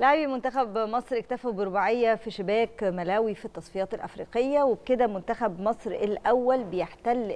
لاعبي منتخب مصر اكتفوا برباعية في شباك ملاوي في التصفيات الأفريقية وبكده منتخب مصر الأول بيحتل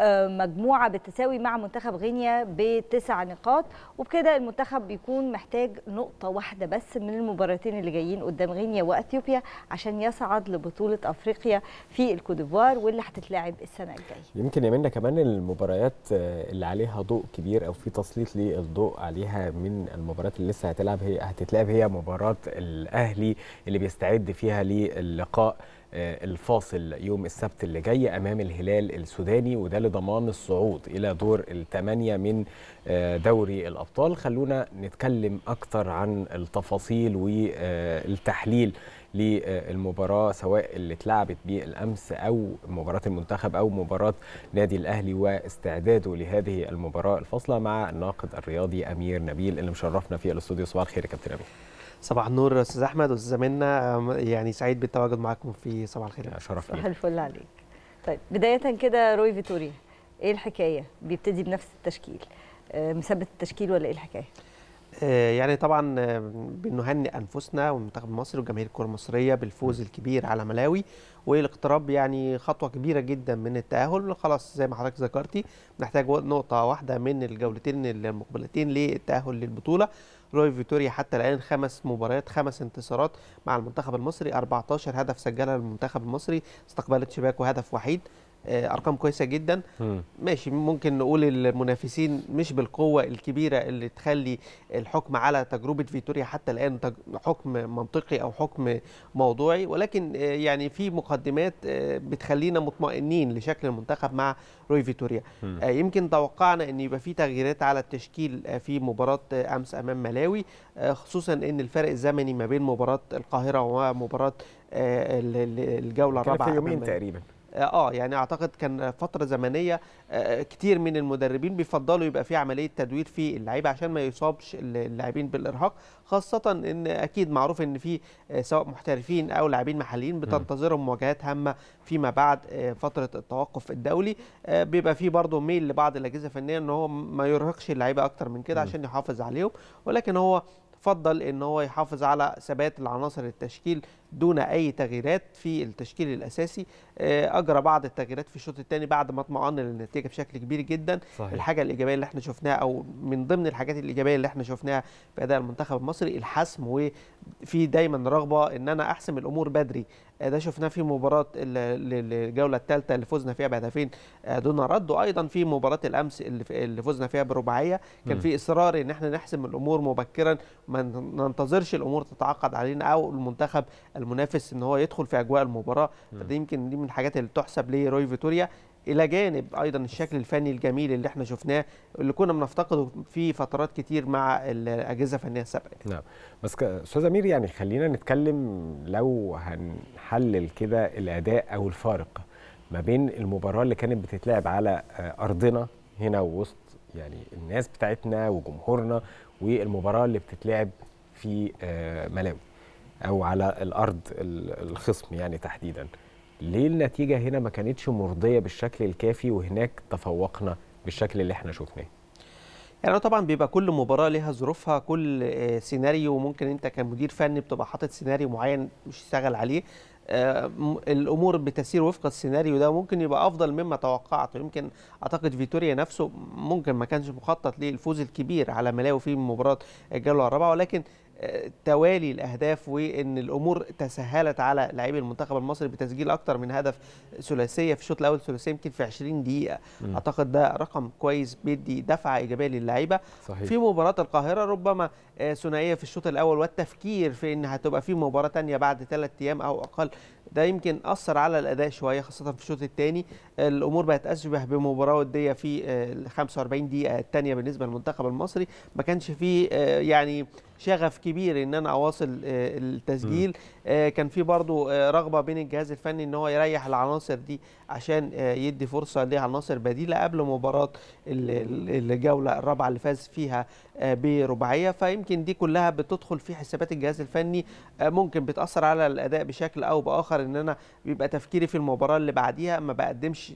المجموعة بالتساوي مع منتخب غينيا بتسع نقاط وبكده المنتخب بيكون محتاج نقطة واحدة بس من المباراتين اللي جايين قدام غينيا وأثيوبيا عشان يصعد لبطولة أفريقيا في الكوديفوار واللي هتتلعب السنة الجاية يمكن يمنا كمان المباريات اللي عليها ضوء كبير أو في تسليط للضوء عليها من المباريات اللي لسه هتلعب هي هتتلعب هي وهي مباراة الأهلي اللي بيستعد فيها للقاء آه، الفاصل يوم السبت اللي جاي امام الهلال السوداني وده لضمان الصعود الى دور الثمانيه من آه، دوري الابطال خلونا نتكلم اكتر عن التفاصيل والتحليل للمباراه سواء اللي اتلعبت بالامس او مباراه المنتخب او مباراه نادي الاهلي واستعداده لهذه المباراه الفاصله مع الناقد الرياضي امير نبيل اللي مشرفنا في الاستوديو صباح الخير يا كابتن امير صباح النور استاذ احمد واستاذ منى يعني سعيد بالتواجد معاكم في صباح الخير شرف صباح الفل عليك طيب بدايه كده روي فيتوري ايه الحكايه بيبتدي بنفس التشكيل أه، مثبت التشكيل ولا ايه الحكايه أه، يعني طبعا أه، بنهنئ انفسنا ومنتخب مصر وجماهير الكره المصريه بالفوز الكبير على ملاوي والاقتراب يعني خطوه كبيره جدا من التاهل خلاص زي ما حضرتك ذكرتي بنحتاج نقطه واحده من الجولتين المقبلتين للتاهل للبطوله روي فيتوريا حتى الآن خمس مباريات خمس انتصارات مع المنتخب المصري 14 هدف سجلها المنتخب المصري استقبلت شباكه هدف وحيد آه، ارقام كويسه جدا ماشي ممكن نقول المنافسين مش بالقوه الكبيره اللي تخلي الحكم على تجربه فيتوريا حتى الان حكم منطقي او حكم موضوعي ولكن آه، يعني في مقدمات آه، بتخلينا مطمئنين لشكل المنتخب مع روي فيتوريا يمكن توقعنا ان يبقى في تغييرات على التشكيل في مباراه امس امام ملاوي خصوصا ان الفرق الزمني ما بين مباراه القاهره ومباراه الجوله الرابعه كان في يومين تقريبا آه،, اه يعني اعتقد كان فتره زمنيه آه،, آه كتير من المدربين بيفضلوا يبقى في عمليه تدوير في اللعيبه عشان ما يصابش اللاعبين بالارهاق خاصه ان اكيد معروف ان في آه، سواء محترفين او لاعبين محليين بتنتظرهم مواجهات هامه فيما بعد فتره التوقف الدولي بيبقى في برضه ميل لبعض الاجهزه الفنيه ان هو ما يرهقش اللعيبه اكتر من كده عشان يحافظ عليهم ولكن هو فضل ان هو يحافظ على ثبات العناصر التشكيل دون اي تغييرات في التشكيل الاساسي آه، اجرى بعض التغييرات في الشوط الثاني بعد ما اطمئن للنتيجه بشكل كبير جدا صحيح. الحاجه الايجابيه اللي احنا شفناها او من ضمن الحاجات الايجابيه اللي احنا شفناها في اداء المنتخب المصري الحسم وفي دايما رغبه ان انا احسم الامور بدري آه، ده شفناه في مباراه الجوله الثالثه اللي فزنا فيها بهدفين آه، دون رد وايضا في مباراه الامس اللي فزنا فيها برباعيه كان في اصرار ان احنا نحسم الامور مبكرا ما ننتظرش الامور تتعاقد علينا او المنتخب المنافس ان هو يدخل في اجواء المباراه فدي يمكن دي من الحاجات اللي تحسب لروي فيتوريا الى جانب ايضا الشكل الفني الجميل اللي احنا شفناه اللي كنا بنفتقده في فترات كتير مع الاجهزه الفنيه السابقه نعم بس استاذ امير يعني خلينا نتكلم لو هنحلل كده الاداء او الفارق ما بين المباراه اللي كانت بتتلعب على آه، ارضنا هنا وسط يعني الناس بتاعتنا وجمهورنا والمباراه اللي بتتلعب في آه، ملاوي او على الارض الخصم يعني تحديدا ليه النتيجه هنا ما كانتش مرضيه بالشكل الكافي وهناك تفوقنا بالشكل اللي احنا شفناه يعني طبعا بيبقى كل مباراه ليها ظروفها كل آه، سيناريو ممكن انت كمدير فني بتبقى حاطط سيناريو معين مش تشتغل عليه آه، الامور بتسير وفق السيناريو ده ممكن يبقى افضل مما توقعته يمكن اعتقد فيتوريا نفسه ممكن ما كانش مخطط للفوز الكبير على ملاوي في مباراه الجوله الرابعه ولكن توالي الاهداف وان الامور تسهلت على لاعبي المنتخب المصري بتسجيل اكثر من هدف ثلاثيه في الشوط الاول ثلاثيه يمكن في 20 دقيقه اعتقد ده رقم كويس بيدي دفعه ايجابيه للعيبه في مباراه القاهره ربما آه، ثنائيه في الشوط الاول والتفكير في ان هتبقى في مباراه ثانيه بعد ثلاث ايام او اقل ده يمكن اثر على الاداء شويه خاصه في الشوط الثاني الامور بقت اشبه بمباراه وديه في ال آه، 45 دقيقه الثانيه بالنسبه للمنتخب المصري ما كانش فيه آه، يعني شغف كبير ان انا اواصل آه، التسجيل آه، كان في برضو آه، رغبه بين الجهاز الفني ان هو يريح العناصر دي عشان يدي فرصه لعناصر بديله قبل مباراه الجوله الرابعه اللي فاز فيها برباعيه فيمكن دي كلها بتدخل في حسابات الجهاز الفني ممكن بتاثر على الاداء بشكل او باخر ان انا بيبقى تفكيري في المباراه اللي بعديها ما بقدمش 100%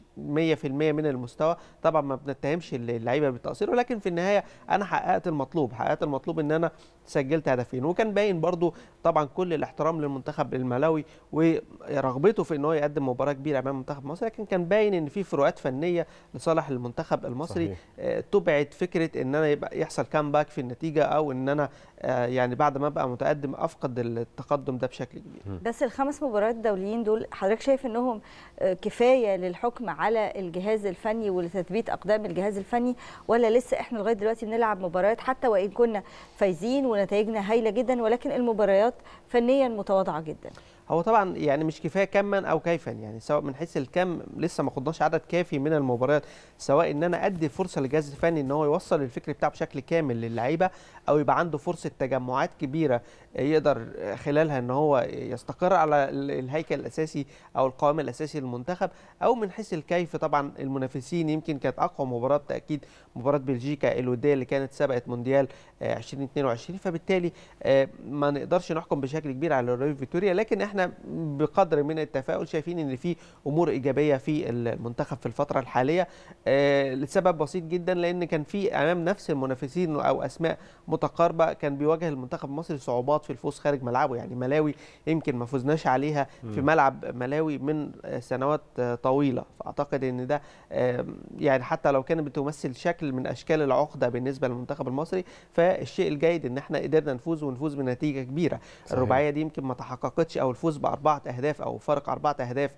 من المستوى طبعا ما بنتهمش اللعيبه بالتقصير ولكن في النهايه انا حققت المطلوب حققت المطلوب ان انا سجلت هدفين وكان باين برضو طبعا كل الاحترام للمنتخب الملاوي ورغبته في ان هو يقدم مباراه كبيره امام منتخب مصر لكن كان باين ان في فروقات فنيه لصالح المنتخب المصري صحيح. آه، تبعد فكره ان انا يبقى يحصل كامباك في النتيجه او ان انا آه، يعني بعد ما بقى متقدم افقد التقدم ده بشكل كبير بس الخمس مباريات الدوليين دول حضرتك شايف انهم آه، كفايه للحكم على الجهاز الفني ولتثبيت اقدام الجهاز الفني ولا لسه احنا لغايه دلوقتي بنلعب مباريات حتى وان كنا فايزين ونتائجنا هايله جدا ولكن المباريات فنيا متواضعه جدا هو طبعا يعني مش كفايه كما او كيفا يعني سواء من حيث الكم لسه ما خدناش عدد كافي من المباريات سواء ان انا ادي فرصه للجهاز الفني ان هو يوصل الفكر بتاعه بشكل كامل للعيبه او يبقى عنده فرصه تجمعات كبيره يقدر خلالها ان هو يستقر على الهيكل الاساسي او القوام الاساسي للمنتخب او من حيث الكيف طبعا المنافسين يمكن كانت اقوى مباراه بالتاكيد مباراه بلجيكا الوديه اللي كانت سبقت مونديال 2022 آه، فبالتالي آه، ما نقدرش نحكم بشكل كبير على رويال فيكتوريا لكن احنا بقدر من التفاؤل شايفين ان في امور ايجابيه في المنتخب في الفتره الحاليه آه، لسبب بسيط جدا لان كان في امام نفس المنافسين او اسماء متقاربه كان بيواجه المنتخب المصري صعوبات في الفوز خارج ملعبه يعني ملاوي يمكن ما فزناش عليها في ملعب ملاوي من سنوات طويله فاعتقد ان ده يعني حتى لو كانت بتمثل شكل من اشكال العقده بالنسبه للمنتخب المصري فالشيء الجيد ان احنا قدرنا نفوز ونفوز بنتيجه كبيره الرباعيه دي يمكن ما تحققتش او الفوز باربعه اهداف او فرق اربعه اهداف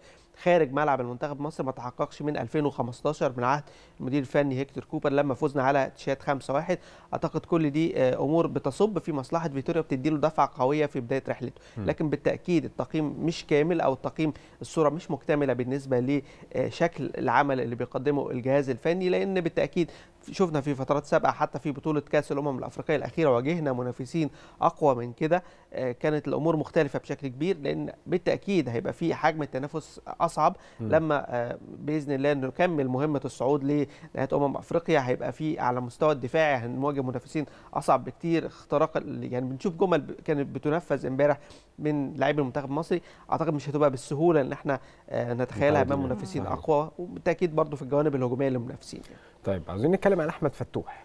خارج ملعب المنتخب مصر ما تحققش من 2015 من عهد المدير الفني هيكتور كوبر لما فزنا على تشاد 5-1 اعتقد كل دي آه، امور بتصب في مصلحه فيتوريا له دفعه قويه في بدايه رحلته لكن بالتاكيد التقييم مش كامل او التقييم الصوره مش مكتمله بالنسبه لشكل العمل اللي بيقدمه الجهاز الفني لان بالتاكيد شفنا في فترات سابقه حتى في بطوله كاس الامم الافريقيه الاخيره واجهنا منافسين اقوى من كده آه، كانت الامور مختلفه بشكل كبير لان بالتاكيد هيبقى في حجم التنافس اصعب لما آه، باذن الله نكمل مهمه الصعود لنهايه امم افريقيا هيبقى في على مستوى الدفاعي هنواجه منافسين اصعب بكتير اختراق يعني بنشوف جمل كانت بتنفذ امبارح من لاعب المنتخب المصري اعتقد مش هتبقى بالسهوله ان احنا آه، نتخيلها امام منافسين اقوى وبالتاكيد برضو في الجوانب الهجوميه للمنافسين يعني. طيب عاوزين نتكلم عن احمد فتوح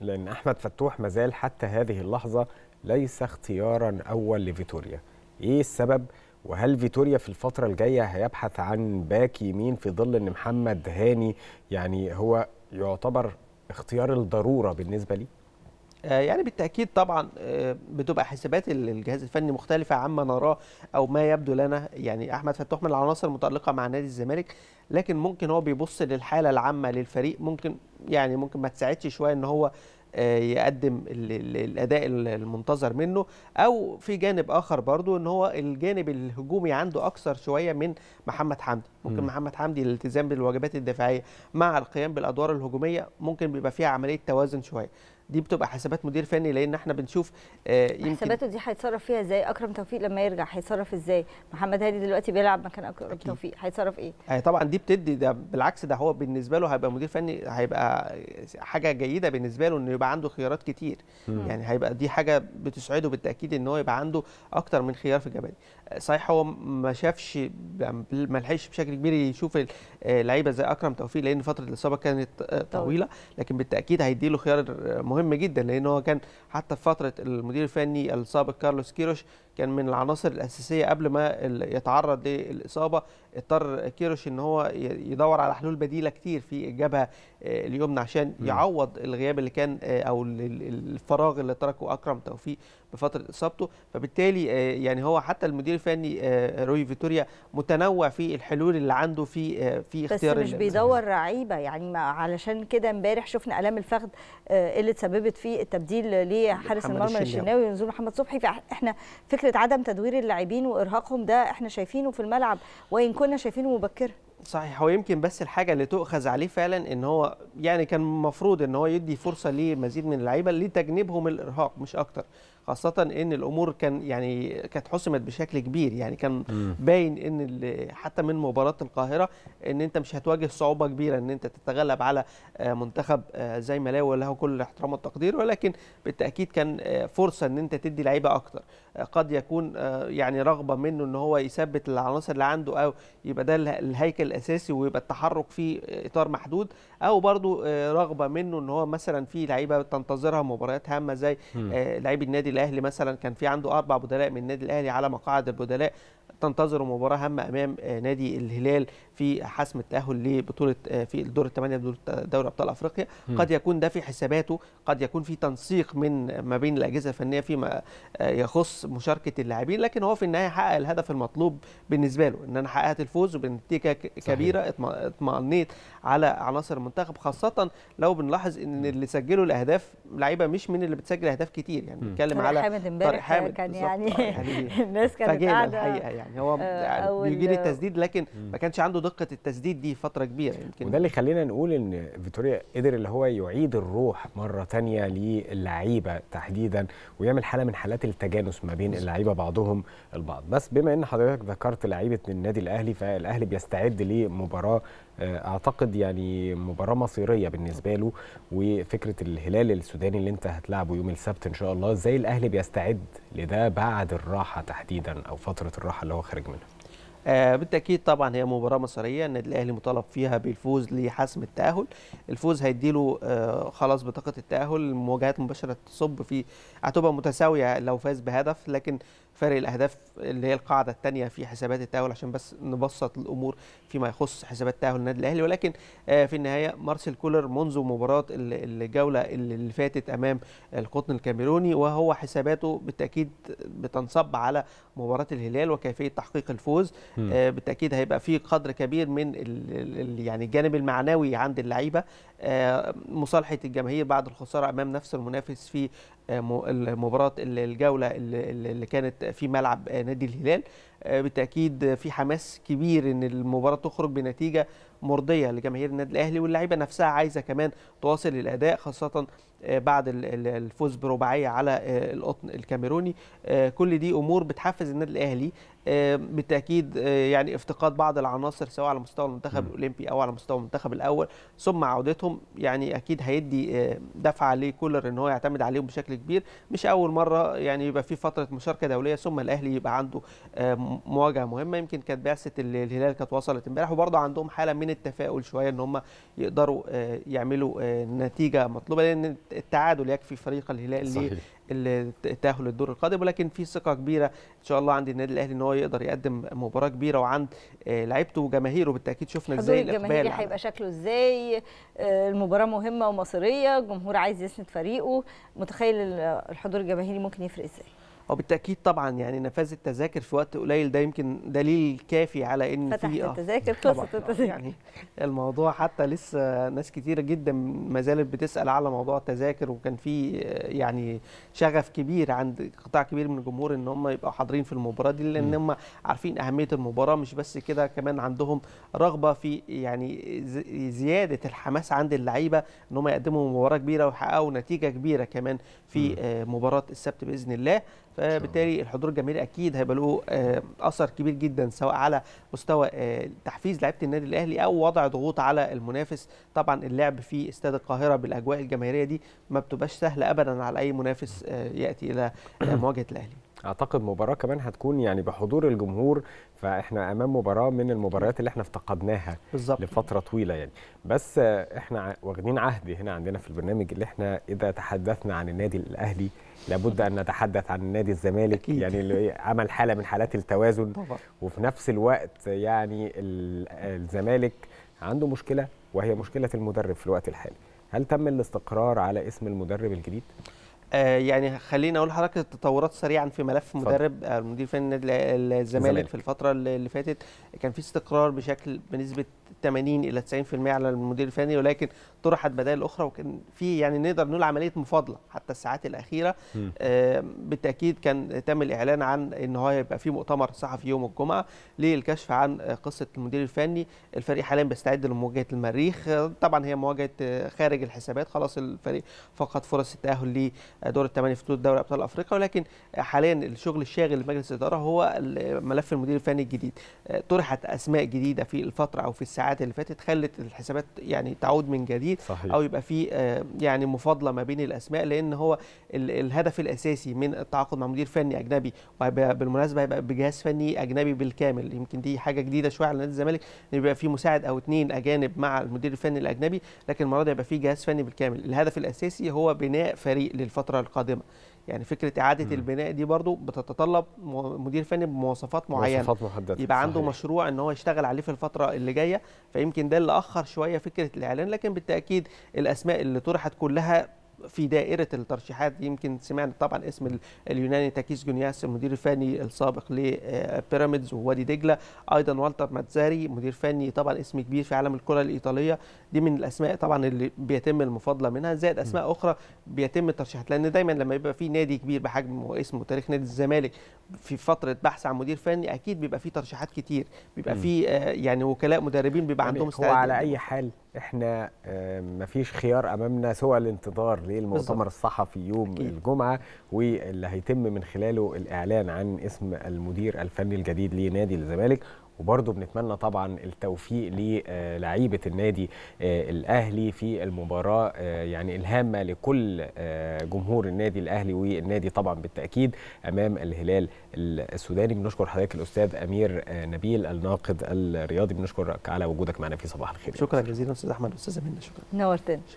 لان احمد فتوح مازال حتى هذه اللحظه ليس اختيارا اول لفيتوريا ايه السبب وهل فيتوريا في الفتره الجايه هيبحث عن باك يمين في ظل ان محمد هاني يعني هو يعتبر اختيار الضروره بالنسبه ليه آه، يعني بالتاكيد طبعا آه، بتبقى حسابات الجهاز الفني مختلفه عما نراه او ما يبدو لنا يعني احمد فتوح من العناصر المتالقه مع نادي الزمالك لكن ممكن هو بيبص للحاله العامه للفريق ممكن يعني ممكن ما تساعدش شويه ان هو آه، يقدم الاداء المنتظر منه او في جانب اخر برضو ان هو الجانب الهجومي عنده اكثر شويه من محمد حمدي ممكن م. محمد حمدي الالتزام بالواجبات الدفاعيه مع القيام بالادوار الهجوميه ممكن بيبقى فيها عمليه توازن شويه دي بتبقى حسابات مدير فني لان احنا بنشوف آه، يمكن حساباته دي هيتصرف فيها ازاي اكرم توفيق لما يرجع هيتصرف ازاي محمد هادي دلوقتي بيلعب مكان اكرم أكيد. توفيق هيتصرف ايه آه، طبعا دي بتدي ده بالعكس ده هو بالنسبه له هيبقى مدير فني هيبقى حاجه جيده بالنسبه له انه يبقى عنده خيارات كتير م. يعني هيبقى دي حاجه بتسعده بالتاكيد ان هو يبقى عنده اكتر من خيار في الجبل صحيح هو ما شافش يعني ما لحقش بشكل كبير يشوف آه، اللعيبه زي اكرم توفيق لان فتره الاصابه كانت آه، طويله لكن بالتاكيد هيديله خيار آه، مهم جدا لان هو كان حتى في فتره المدير الفني السابق كارلوس كيروش كان من العناصر الاساسيه قبل ما يتعرض للاصابه اضطر كيروش ان هو يدور على حلول بديله كتير في الجبهه آه، اليمنى عشان يعوض الغياب اللي كان آه، او الفراغ اللي تركه اكرم توفيق بفتره اصابته فبالتالي آه، يعني هو حتى المدير الفني روي فيتوريا متنوع في الحلول اللي عنده في في اختيار بس مش بيدور لعيبه يعني علشان كده امبارح شفنا الام الفخذ اللي تسببت في التبديل لحارس المرمى الشناوي ونزول محمد صبحي فاحنا فكره فكره عدم تدوير اللاعبين وارهاقهم ده احنا شايفينه في الملعب وان كنا شايفينه مبكرا صحيح هو يمكن بس الحاجه اللي تؤخذ عليه فعلا ان هو يعني كان المفروض ان هو يدي فرصه لمزيد من اللعيبه لتجنبهم الارهاق مش اكتر خاصه ان الامور كان يعني كانت حسمت بشكل كبير يعني كان باين ان حتى من مباراه القاهره ان انت مش هتواجه صعوبه كبيره ان انت تتغلب على آه، منتخب آه، زي ملاوي وله كل الاحترام والتقدير ولكن بالتاكيد كان آه، فرصه ان انت تدي لعيبه اكتر قد يكون آه، يعني رغبه منه ان هو يثبت العناصر اللي عنده او يبقى ده الهيكل الاساسي ويبقى التحرك فيه اطار محدود او برضو آه، رغبه منه ان هو مثلا في لعيبه تنتظرها مباريات هامه زي آه، لعيب النادي الاهلي مثلا كان في عنده اربع بدلاء من النادي الاهلي على مقاعد البدلاء تنتظر مباراه هامه امام نادي الهلال في حسم التاهل لبطوله آه، في الدور الثمانيه من دوري ابطال افريقيا قد يكون ده في حساباته قد يكون في تنسيق من ما بين الاجهزه الفنيه فيما آه، يخص مشاركه اللاعبين لكن هو في النهايه حقق الهدف المطلوب بالنسبه له ان انا حققت الفوز وبنتيجه كبيره اطمأنيت على عناصر المنتخب خاصه لو بنلاحظ ان اللي سجلوا الاهداف لعيبه مش من اللي بتسجل اهداف كتير يعني بنتكلم على حامد امبارح كان يعني, آه، يعني الناس كانت قاعده يعني هو يعني بيجي لي التسديد لكن ما كانش عنده دقه التسديد دي فتره كبيره يمكن وده اللي خلينا نقول ان فيتوريا قدر اللي هو يعيد الروح مره ثانيه للعيبه تحديدا ويعمل حاله من حالات التجانس ما بين اللعيبه بعضهم البعض بس بما ان حضرتك ذكرت لعيبه النادي الاهلي فالاهلي بيستعد لمباراه آه، اعتقد يعني مباراه مصيريه بالنسبه له وفكره الهلال السوداني اللي انت هتلعبه يوم السبت ان شاء الله ازاي الاهلي بيستعد لده بعد الراحه تحديدا او فتره الراحه اللي هو خارج منها آه، بالتاكيد طبعا هي مباراه مصيريه النادي الاهلي مطالب فيها بالفوز لحسم التاهل الفوز هيديله آه، خلاص بطاقه التاهل المواجهات مباشره تصب في هتبقى متساويه لو فاز بهدف لكن فرق الاهداف اللي هي القاعده الثانيه في حسابات التاهل عشان بس نبسط الامور فيما يخص حسابات تاهل النادي الاهلي ولكن آه، في النهايه مارسيل كولر منذ مباراه الجوله اللي فاتت امام القطن الكاميروني وهو حساباته بالتاكيد بتنصب على مباراه الهلال وكيفيه تحقيق الفوز آه، بالتاكيد هيبقى في قدر كبير من يعني الجانب المعنوي عند اللعيبه آه، مصالحه الجماهير بعد الخساره امام نفس المنافس في آه، مباراه الجوله اللي كانت في ملعب آه، نادي الهلال آه، بالتاكيد في حماس كبير ان المباراه تخرج بنتيجه مرضيه لجماهير النادي الاهلي واللعيبه نفسها عايزه كمان تواصل الاداء خاصه آه، بعد الفوز برباعيه على آه، القطن الكاميروني آه، كل دي امور بتحفز النادي الاهلي بالتاكيد يعني افتقاد بعض العناصر سواء على مستوى المنتخب الاولمبي او على مستوى المنتخب الاول ثم عودتهم يعني اكيد هيدي دفعه لكولر ان هو يعتمد عليهم بشكل كبير مش اول مره يعني يبقى في فتره مشاركه دوليه ثم الاهلي يبقى عنده مواجهه مهمه يمكن كانت بعثه الهلال كانت وصلت امبارح وبرضه عندهم حاله من التفاؤل شويه ان هم يقدروا آه، يعملوا آه، نتيجه مطلوبه لان التعادل يكفي فريق الهلال للتاهل للدور القادم ولكن في ثقه كبيره ان شاء الله عند النادي الاهلي ان هو يقدر يقدم مباراه كبيره وعند آه، لعيبته وجماهيره بالتاكيد شفنا ازاي الاقبال هيبقى شكله ازاي المباراه مهمه ومصيريه الجمهور عايز يسند فريقه متخيل الحضور الجماهيري ممكن يفرق ازاي وبالتاكيد طبعا يعني نفاذ التذاكر في وقت قليل ده يمكن دليل كافي على ان فتحت في فتحت آه، التذاكر خلصت التذاكر يعني الموضوع حتى لسه ناس كتيره جدا ما زالت بتسال على موضوع التذاكر وكان في آه، يعني شغف كبير عند قطاع كبير من الجمهور ان هم يبقوا حاضرين في المباراه دي لان هم عارفين اهميه المباراه مش بس كده كمان عندهم رغبه في يعني زياده الحماس عند اللعيبه ان هم يقدموا مباراه كبيره ويحققوا نتيجه كبيره كمان في آه، مباراه السبت باذن الله فبالتالي الحضور الجماهيري اكيد هيبقى له آه، اثر كبير جدا سواء على مستوى آه، تحفيز لعيبه النادي الاهلي او وضع ضغوط على المنافس طبعا اللعب في استاد القاهره بالاجواء الجماهيريه دي ما بتبقاش سهله ابدا على اي منافس آه، ياتي الى مواجهه الاهلي اعتقد مباراه كمان هتكون يعني بحضور الجمهور فاحنا امام مباراه من المباريات اللي احنا افتقدناها بالزبط. لفتره طويله يعني بس احنا واخدين عهد هنا عندنا في البرنامج اللي احنا اذا تحدثنا عن النادي الاهلي لابد ان نتحدث عن نادي الزمالك أكيد. يعني اللي عمل حاله من حالات التوازن طبعا. وفي نفس الوقت يعني الزمالك عنده مشكله وهي مشكله المدرب في الوقت الحالي هل تم الاستقرار على اسم المدرب الجديد آه، يعني خلينا اقول لحضرتك التطورات سريعا في ملف مدرب المدير آه، الفني الزمالك في الفتره اللي فاتت كان في استقرار بشكل بنسبه 80 الى 90% على المدير الفني ولكن طرحت بدائل اخرى وكان في يعني نقدر نقول عمليه مفاضله حتى الساعات الاخيره آه، بالتاكيد كان تم الاعلان عن ان هو هيبقى في مؤتمر صحفي يوم الجمعه للكشف عن قصه المدير الفني الفريق حاليا بيستعد لمواجهه المريخ طبعا هي مواجهه خارج الحسابات خلاص الفريق فقد فرص التاهل لدور الثمانيه في دوري ابطال افريقيا ولكن حاليا الشغل الشاغل لمجلس الاداره هو ملف المدير الفني الجديد آه، طرحت اسماء جديده في الفتره او في الساعات الساعات اللي فاتت خلت الحسابات يعني تعود من جديد صحيح. او يبقى في آه، يعني مفاضله ما بين الاسماء لان هو الهدف الاساسي من التعاقد مع مدير فني اجنبي وبالمناسبه هيبقى بجهاز فني اجنبي بالكامل يمكن دي حاجه جديده شويه على نادي الزمالك ان يبقى في مساعد او اثنين اجانب مع المدير الفني الاجنبي لكن المره دي هيبقى في جهاز فني بالكامل الهدف الاساسي هو بناء فريق للفتره القادمه يعني فكره اعاده م. البناء دي برضو بتتطلب مدير فني بمواصفات معينه مواصفات محدده يبقى عنده صحيح. مشروع ان هو يشتغل عليه في الفتره اللي جايه فيمكن ده اللي اخر شويه فكره الاعلان لكن بالتاكيد الاسماء اللي طرحت كلها في دائره الترشيحات يمكن سمعنا طبعا اسم اليوناني تاكيس جونياس المدير الفني السابق لبيراميدز آه، ووادي دجله ايضا والتر ماتزاري مدير فني طبعا اسم كبير في عالم الكره الايطاليه دي من الاسماء طبعا اللي بيتم المفاضله منها زائد اسماء اخرى بيتم الترشيحات لان دايما لما يبقى في نادي كبير بحجم واسم وتاريخ نادي الزمالك في فتره بحث عن مدير فني اكيد بيبقى في ترشيحات كتير بيبقى في آه، يعني وكلاء مدربين بيبقى يعني عندهم يعني هو على اي حال احنا مفيش خيار امامنا سوى الانتظار للمؤتمر الصحفي يوم أكيد. الجمعه واللي هيتم من خلاله الاعلان عن اسم المدير الفني الجديد لنادي الزمالك وبرضه بنتمنى طبعا التوفيق للعيبه النادي آه، الاهلي في المباراه آه، يعني الهامه لكل آه، جمهور النادي الاهلي والنادي طبعا بالتاكيد امام الهلال السوداني بنشكر حضرتك الاستاذ امير نبيل الناقد الرياضي بنشكرك على وجودك معنا في صباح الخير شكرا جزيلا استاذ احمد استاذ منى شكرا نورتنا